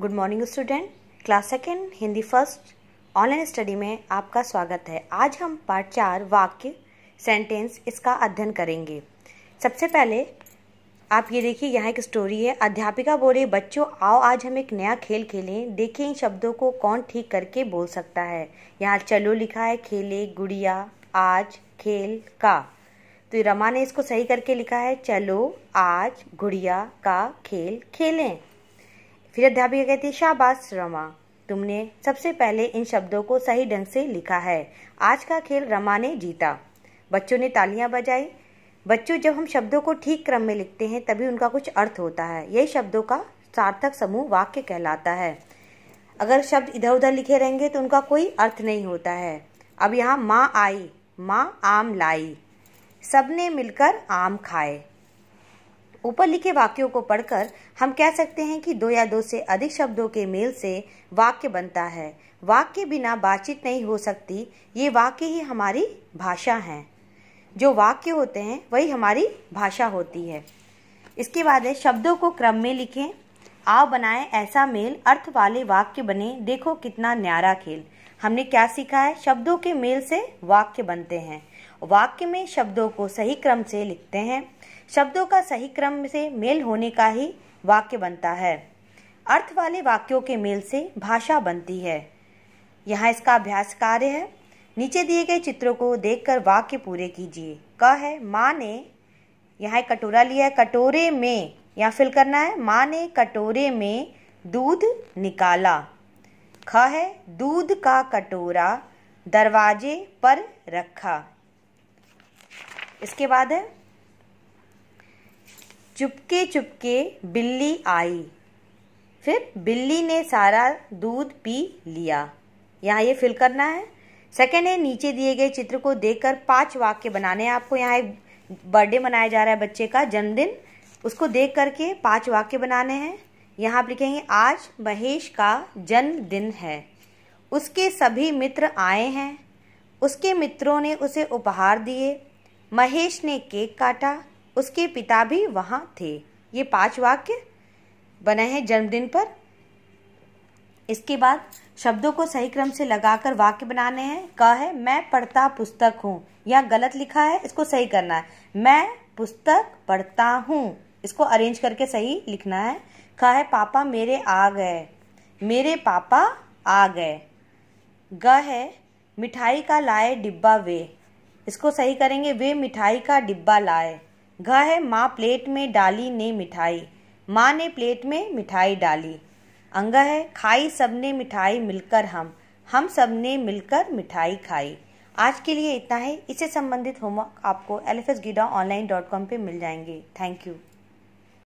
good morning student class second Hindi first online study में आपका स्वागत है आज हम पार्ट चार वाक्य सेंटेंस इसका अध्ययन करेंगे सबसे पहले आप ये देखिए यहाँ एक स्टोरी है अध्यापिका बोले बच्चों आओ आज हम एक नया खेल खेलें देखें इन शब्दों को कौन ठीक करके बोल सकता है यहाँ चलो लिखा है खेले गुड़िया आज खेल का तो रमा ने इसको सही करके लिखा है चलो आज गुड़िया का खेल खेलें फिर अध्यापिका कहती है शाबाश रमा तुमने सबसे पहले इन शब्दों को सही ढंग से लिखा है आज का खेल रमा ने जीता बच्चों ने तालियां बजाई बच्चों जब हम शब्दों को ठीक क्रम में लिखते हैं तभी उनका कुछ अर्थ होता है यही शब्दों का सार्थक समूह वाक्य कहलाता है अगर शब्द इधर उधर लिखे रहेंगे तो उनका कोई अर्थ नहीं होता है अब यहाँ माँ आई माँ आम लाई सबने मिलकर आम खाए ऊपर लिखे वाक्यों को पढ़कर हम कह सकते हैं कि दो या दो से अधिक शब्दों के मेल से वाक्य बनता है वाक्य बिना बातचीत नहीं हो सकती ये वाक्य ही हमारी भाषा हैं जो वाक्य होते हैं वही हमारी भाषा होती है इसके बाद है शब्दों को क्रम में लिखें आओ बनाएं ऐसा मेल अर्थ वाले वाक्य बने देखो कितना न्यारा खेल हमने क्या सीखा है शब्दों के मेल से वाक्य बनते हैं वाक्य में शब्दों को सही क्रम से लिखते हैं शब्दों का सही क्रम से मेल होने का ही वाक्य बनता है अर्थ वाले वाक्यों के मेल से भाषा बनती है यहाँ इसका अभ्यास कार्य है नीचे दिए गए चित्रों को देखकर वाक्य पूरे कीजिए क है माँ ने यहाँ एक कटोरा लिया है कटोरे में यहाँ फिल करना है माँ ने कटोरे में दूध निकाला ख है दूध का कटोरा दरवाजे पर रखा इसके बाद है चुपके चुपके बिल्ली आई फिर बिल्ली ने सारा दूध पी लिया यहाँ ये फिल करना है सेकेंड है नीचे दिए गए चित्र को देखकर पांच वाक्य बनाने हैं आपको यहाँ एक बर्थडे मनाया जा रहा है बच्चे का जन्मदिन उसको देख करके पांच वाक्य बनाने हैं यहाँ आप लिखेंगे आज महेश का जन्मदिन है उसके सभी मित्र आए हैं उसके मित्रों ने उसे उपहार दिए महेश ने केक काटा उसके पिता भी वहाँ थे ये पांच वाक्य बने हैं जन्मदिन पर इसके बाद शब्दों को सही क्रम से लगाकर वाक्य बनाने हैं क है मैं पढ़ता पुस्तक हूँ यहाँ गलत लिखा है इसको सही करना है मैं पुस्तक पढ़ता हूँ इसको अरेंज करके सही लिखना है कह है पापा मेरे आ गए मेरे पापा आ गए ग है मिठाई का लाए डिब्बा वे इसको सही करेंगे वे मिठाई का डिब्बा लाए घ है माँ प्लेट में डाली ने मिठाई माँ ने प्लेट में मिठाई डाली अंग है खाई सबने मिठाई मिलकर हम हम सब ने मिलकर मिठाई खाई आज के लिए इतना है इससे संबंधित होमवर्क आपको एल एफ एस गीडा ऑनलाइन डॉट कॉम पर मिल जाएंगे थैंक यू